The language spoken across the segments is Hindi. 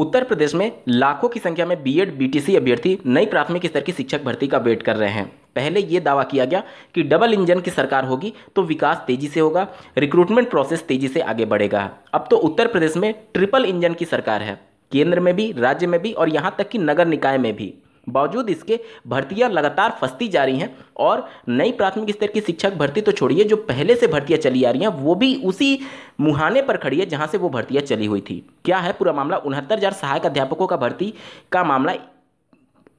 उत्तर प्रदेश में लाखों की संख्या में बीएड बीटीसी अभ्यर्थी नई प्राथमिक स्तर की शिक्षक भर्ती का वेट कर रहे हैं पहले यह दावा किया गया कि डबल इंजन की सरकार होगी तो विकास तेजी से होगा रिक्रूटमेंट प्रोसेस तेजी से आगे बढ़ेगा अब तो उत्तर प्रदेश में ट्रिपल इंजन की सरकार है केंद्र में भी राज्य में भी और यहाँ तक कि नगर निकाय में भी बावजूद इसके भर्तियां लगातार फंसती जा रही हैं और नई प्राथमिक स्तर की शिक्षक भर्ती तो छोड़िए जो पहले से भर्तियां चली आ रही हैं वो भी उसी मुहाने पर खड़ी है जहां से वो भर्तियां चली हुई थी क्या है पूरा मामला उनहत्तर हज़ार सहायक अध्यापकों का भर्ती का मामला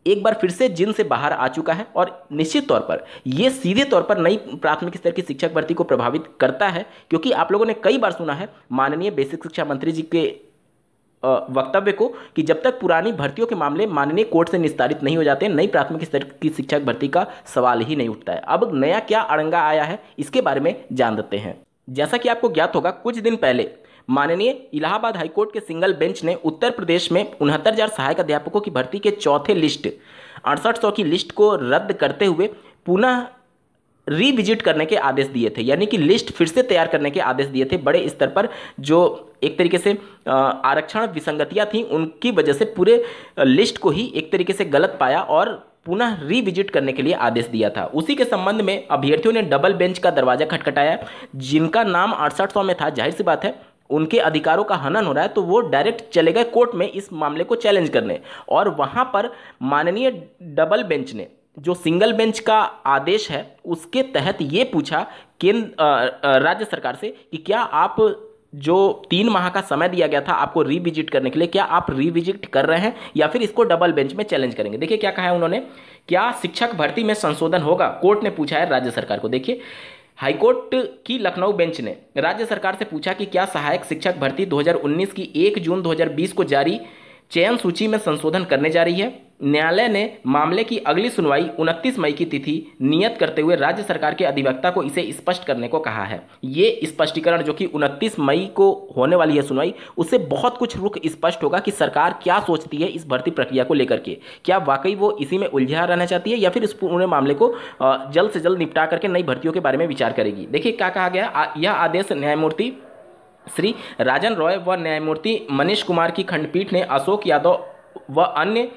एक बार फिर से जिन से बाहर आ चुका है और निश्चित तौर पर ये सीधे तौर पर नई प्राथमिक स्तर की शिक्षक भर्ती को प्रभावित करता है क्योंकि आप लोगों ने कई बार सुना है माननीय बेसिक शिक्षा मंत्री जी के वक्तव्य को कि जब तक पुरानी भर्तियों के मामले माननीय कोर्ट से निस्तारित नहीं हो जाते नई प्राथमिक स्तर की शिक्षक भर्ती का सवाल ही नहीं उठता है अब नया क्या अड़ंगा आया है इसके बारे में जान देते हैं जैसा कि आपको ज्ञात होगा कुछ दिन पहले माननीय इलाहाबाद हाईकोर्ट के सिंगल बेंच ने उत्तर प्रदेश में उनहत्तर हज़ार सहायक अध्यापकों की भर्ती के चौथे लिस्ट अड़सठ सौ की लिस्ट को रद्द करते हुए पुनः रिविजिट करने के आदेश दिए थे यानी कि लिस्ट फिर से तैयार करने के आदेश दिए थे बड़े स्तर पर जो एक तरीके से आरक्षण विसंगतियां थीं उनकी वजह से पूरे लिस्ट को ही एक तरीके से गलत पाया और पुनः रिविजिट करने के लिए आदेश दिया था उसी के संबंध में अभ्यर्थियों ने डबल बेंच का दरवाजा खटखटाया जिनका नाम अड़सठ सौ में था जाहिर सी बात है उनके अधिकारों का हनन हो रहा है तो वो डायरेक्ट चले गए कोर्ट में इस मामले को चैलेंज करने और वहाँ पर माननीय डबल बेंच ने जो सिंगल बेंच का आदेश है उसके तहत ये पूछा केंद्र राज्य सरकार से कि क्या आप जो तीन माह का समय दिया गया था आपको रिविजिट करने के लिए क्या आप रिविजिट कर रहे हैं या फिर इसको डबल बेंच में चैलेंज करेंगे देखिए क्या कहा है उन्होंने क्या शिक्षक भर्ती में संशोधन होगा कोर्ट ने पूछा है राज्य सरकार को देखिए हाईकोर्ट की लखनऊ बेंच ने राज्य सरकार से पूछा कि क्या सहायक शिक्षक भर्ती 2019 की 1 जून 2020 को जारी चयन सूची में संशोधन करने जा रही है न्यायालय ने मामले की अगली सुनवाई 29 मई की तिथि नियत करते हुए राज्य सरकार के अधिवक्ता को इसे स्पष्ट करने को कहा है ये स्पष्टीकरण जो कि 29 मई को होने वाली है सुनवाई उससे बहुत कुछ रुख स्पष्ट होगा कि सरकार क्या सोचती है इस भर्ती प्रक्रिया को लेकर के क्या वाकई वो इसी में उलझा रहना चाहती है या फिर इस पूरे मामले को जल्द से जल्द निपटा करके नई भर्तियों के बारे में विचार करेगी देखिए क्या कहा गया यह आदेश न्यायमूर्ति श्री राजन रॉय व न्यायमूर्ति मनीष कुमार की खंडपीठ ने अशोक यादव व अन्य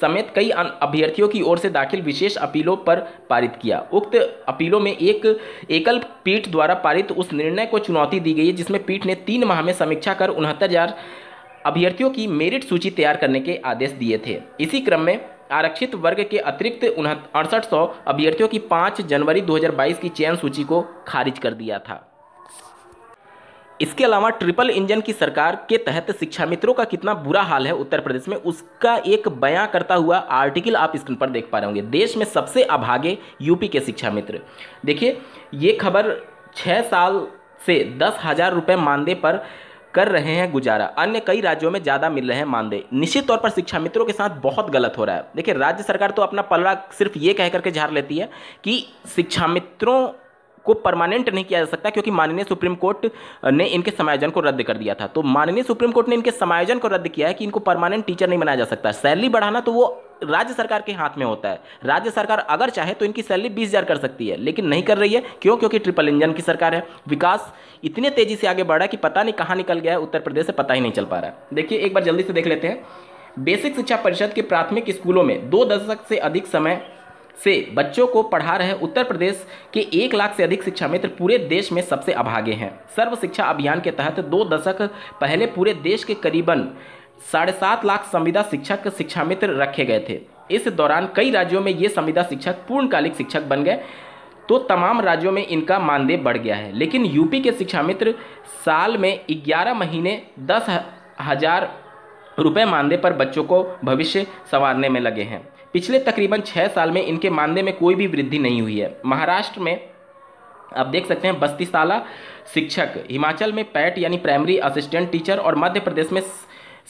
समेत कई अभ्यर्थियों की ओर से दाखिल विशेष अपीलों पर पारित किया उक्त अपीलों में एक एकल पीठ द्वारा पारित उस निर्णय को चुनौती दी गई है जिसमें पीठ ने तीन माह में समीक्षा कर उनहत्तर अभ्यर्थियों की मेरिट सूची तैयार करने के आदेश दिए थे इसी क्रम में आरक्षित वर्ग के अतिरिक्त अड़सठ सौ अभ्यर्थियों की 5 जनवरी 2022 की चयन सूची को खारिज कर दिया था इसके अलावा ट्रिपल इंजन की सरकार के तहत शिक्षा मित्रों का कितना बुरा हाल है उत्तर प्रदेश में उसका एक बयां करता हुआ आर्टिकल आप स्क्रीन पर देख पा रहे होंगे देश में सबसे अभागे यूपी के शिक्षा मित्र देखिए ये खबर छः साल से दस हज़ार रुपये मानदेय पर कर रहे हैं गुजारा अन्य कई राज्यों में ज़्यादा मिल रहे हैं मानदेय निश्चित तौर पर शिक्षा मित्रों के साथ बहुत गलत हो रहा है देखिए राज्य सरकार तो अपना पलड़ा सिर्फ ये कह करके झार लेती है कि शिक्षा मित्रों को परमानेंट नहीं किया जा सकता क्योंकि माननीय सुप्रीम कोर्ट ने इनके समायोजन को रद्द कर दिया था तो माननीय सुप्रीम कोर्ट ने इनके समायोजन को रद्द किया है कि इनको परमानेंट टीचर नहीं बनाया जा सकता सैलरी बढ़ाना तो वो राज्य सरकार के हाथ में होता है राज्य सरकार अगर चाहे तो इनकी सैलरी बीस हज़ार कर सकती है लेकिन नहीं कर रही है क्यों क्योंकि ट्रिपल इंजन की सरकार है विकास इतने तेज़ी से आगे बढ़ा कि पता नहीं कहाँ निकल गया है उत्तर प्रदेश से पता ही नहीं चल पा रहा है देखिए एक बार जल्दी से देख लेते हैं बेसिक शिक्षा परिषद के प्राथमिक स्कूलों में दो दशक से अधिक समय से बच्चों को पढ़ा रहे उत्तर प्रदेश के एक लाख से अधिक शिक्षा मित्र पूरे देश में सबसे अभागे हैं सर्व शिक्षा अभियान के तहत दो दशक पहले पूरे देश के करीबन साढ़े सात लाख संविदा शिक्षक शिक्षा मित्र रखे गए थे इस दौरान कई राज्यों में ये संविदा शिक्षक पूर्णकालिक शिक्षक बन गए तो तमाम राज्यों में इनका मानदेय बढ़ गया है लेकिन यूपी के शिक्षा मित्र साल में ग्यारह महीने दस हजार रुपए मानदेय पर बच्चों को भविष्य संवारने में लगे हैं पिछले तकरीबन छः साल में इनके मानदेय में कोई भी वृद्धि नहीं हुई है महाराष्ट्र में आप देख सकते हैं बस्तीशाला शिक्षक हिमाचल में पैट यानी प्राइमरी असिस्टेंट टीचर और मध्य प्रदेश में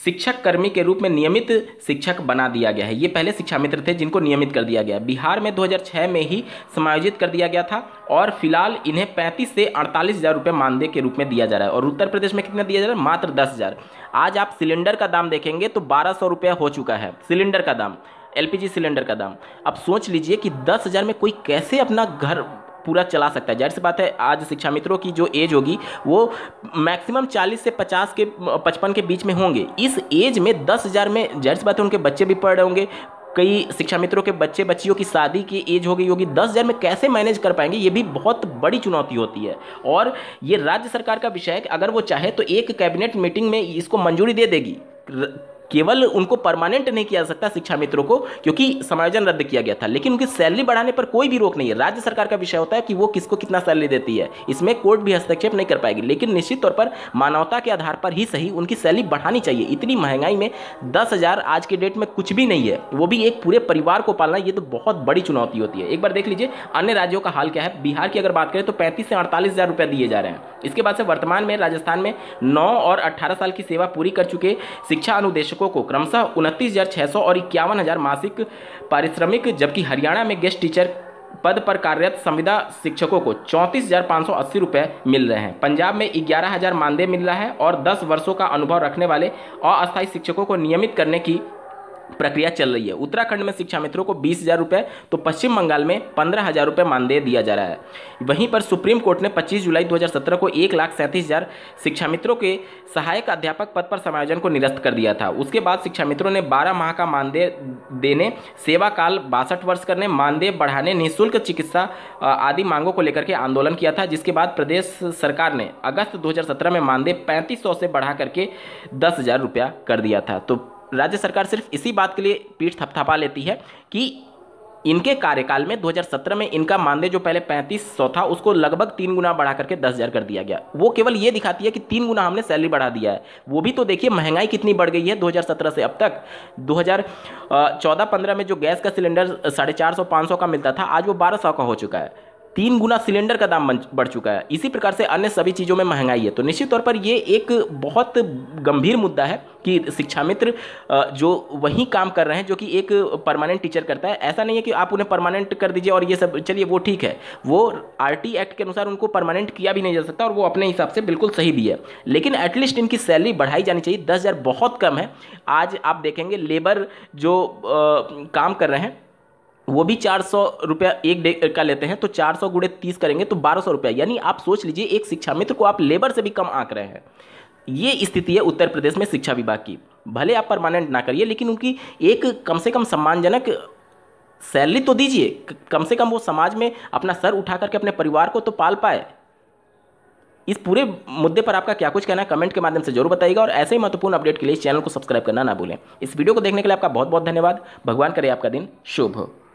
शिक्षक कर्मी के रूप में नियमित शिक्षक बना दिया गया है ये पहले शिक्षा मित्र थे जिनको नियमित कर दिया गया बिहार में 2006 में ही समायोजित कर दिया गया था और फिलहाल इन्हें 35 से अड़तालीस हज़ार रुपये मानदेय के रूप में दिया जा रहा है और उत्तर प्रदेश में कितना दिया जा रहा है मात्र दस हज़ार आज आप सिलेंडर का दाम देखेंगे तो बारह सौ हो चुका है सिलेंडर का दाम एल सिलेंडर का दाम अब सोच लीजिए कि दस हज़ार में कोई कैसे अपना घर पूरा चला सकता है जाहिर सी बात है आज शिक्षा मित्रों की जो एज होगी वो मैक्सिमम चालीस से पचास के पचपन के बीच में होंगे इस एज में दस हज़ार में जाहिर सी बात है उनके बच्चे भी पढ़ रहे होंगे कई शिक्षा मित्रों के बच्चे बच्चियों की शादी की एज हो गई होगी दस हज़ार में कैसे मैनेज कर पाएंगे ये भी बहुत बड़ी चुनौती होती है और ये राज्य सरकार का विषय है कि अगर वो चाहे तो एक कैबिनेट मीटिंग में इसको मंजूरी दे देगी केवल उनको परमानेंट नहीं किया जा सकता शिक्षा मित्रों को क्योंकि समायोजन रद्द किया गया था लेकिन उनकी सैलरी बढ़ाने पर कोई भी रोक नहीं है राज्य सरकार का विषय होता है कि वो किसको कितना सैलरी देती है इसमें कोर्ट भी हस्तक्षेप नहीं कर पाएगी लेकिन निश्चित तौर पर मानवता के आधार पर ही सही उनकी सैलरी बढ़ानी चाहिए इतनी महंगाई में दस हज़ार आज के डेट में कुछ भी नहीं है वो भी एक पूरे परिवार को पालना ये तो बहुत बड़ी चुनौती होती है एक बार देख लीजिए अन्य राज्यों का हाल क्या है बिहार की अगर बात करें तो पैंतीस से अड़तालीस हज़ार दिए जा रहे हैं इसके बाद से वर्तमान में राजस्थान में नौ और अट्ठारह साल की सेवा पूरी कर चुके शिक्षा अनुदेशक शिक्षकों को क्रमशः उनतीस हज़ार छः सौ और इक्यावन हज़ार मासिक पारिश्रमिक जबकि हरियाणा में गेस्ट टीचर पद पर कार्यरत संविदा शिक्षकों को चौंतीस हज़ार पाँच सौ अस्सी रुपये मिल रहे हैं पंजाब में ग्यारह हज़ार मानदेय मिल रहा है और दस वर्षों का अनुभव रखने वाले अस्थायी शिक्षकों को नियमित करने की प्रक्रिया चल रही है उत्तराखंड में शिक्षा मित्रों को बीस हज़ार रुपये तो पश्चिम बंगाल में पंद्रह हज़ार रुपये मानदेय दिया जा रहा है वहीं पर सुप्रीम कोर्ट ने 25 जुलाई 2017 को एक लाख सैंतीस हज़ार शिक्षा मित्रों के सहायक अध्यापक पद पर समायोजन को निरस्त कर दिया था उसके बाद शिक्षा मित्रों ने बारह माह का मानदेय देने सेवा काल बासठ वर्ष करने मानदेय बढ़ाने निःशुल्क चिकित्सा आदि मांगों को लेकर के आंदोलन किया था जिसके बाद प्रदेश सरकार ने अगस्त दो में मानदेय पैंतीस से बढ़ा करके दस हज़ार रुपया कर दिया था तो राज्य सरकार सिर्फ इसी बात के लिए पीठ थपथपा लेती है कि इनके कार्यकाल में 2017 में इनका मानदेय जो पहले 3500 था उसको लगभग तीन गुना बढ़ा करके 10000 कर दिया गया वो केवल ये दिखाती है कि तीन गुना हमने सैलरी बढ़ा दिया है वो भी तो देखिए महंगाई कितनी बढ़ गई है 2017 से अब तक 2014-15 में जो गैस का सिलेंडर साढ़े चार सौ का मिलता था आज वो बारह का हो चुका है तीन गुना सिलेंडर का दाम बढ़ चुका है इसी प्रकार से अन्य सभी चीज़ों में महंगाई है तो निश्चित तौर पर ये एक बहुत गंभीर मुद्दा है कि शिक्षा मित्र जो वही काम कर रहे हैं जो कि एक परमानेंट टीचर करता है ऐसा नहीं है कि आप उन्हें परमानेंट कर दीजिए और ये सब चलिए वो ठीक है वो आर एक्ट के अनुसार उनको परमानेंट किया भी नहीं जा सकता और वो अपने हिसाब से बिल्कुल सही भी है लेकिन एटलीस्ट इनकी सैलरी बढ़ाई जानी चाहिए दस बहुत कम है आज आप देखेंगे लेबर जो काम कर रहे हैं वो भी चार सौ रुपया एक डे का लेते हैं तो चार सौ गुड़े तीस करेंगे तो बारह सौ रुपया यानी आप सोच लीजिए एक शिक्षा मित्र को आप लेबर से भी कम आंक रहे हैं ये स्थिति है उत्तर प्रदेश में शिक्षा विभाग की भले आप परमानेंट ना करिए लेकिन उनकी एक कम से कम सम्मानजनक सैलरी तो दीजिए कम से कम वो समाज में अपना सर उठा करके अपने परिवार को तो पाल पाए इस पूरे मुद्दे पर आपका क्या कुछ कहना है कमेंट के माध्यम से जरूर बताइएगा और ऐसे ही महत्वपूर्ण अपडेट के लिए इस चैनल को सब्सक्राइब करना ना भूलें इस वीडियो को देखने के लिए आपका बहुत बहुत धन्यवाद भगवान करे आपका दिन शुभ हो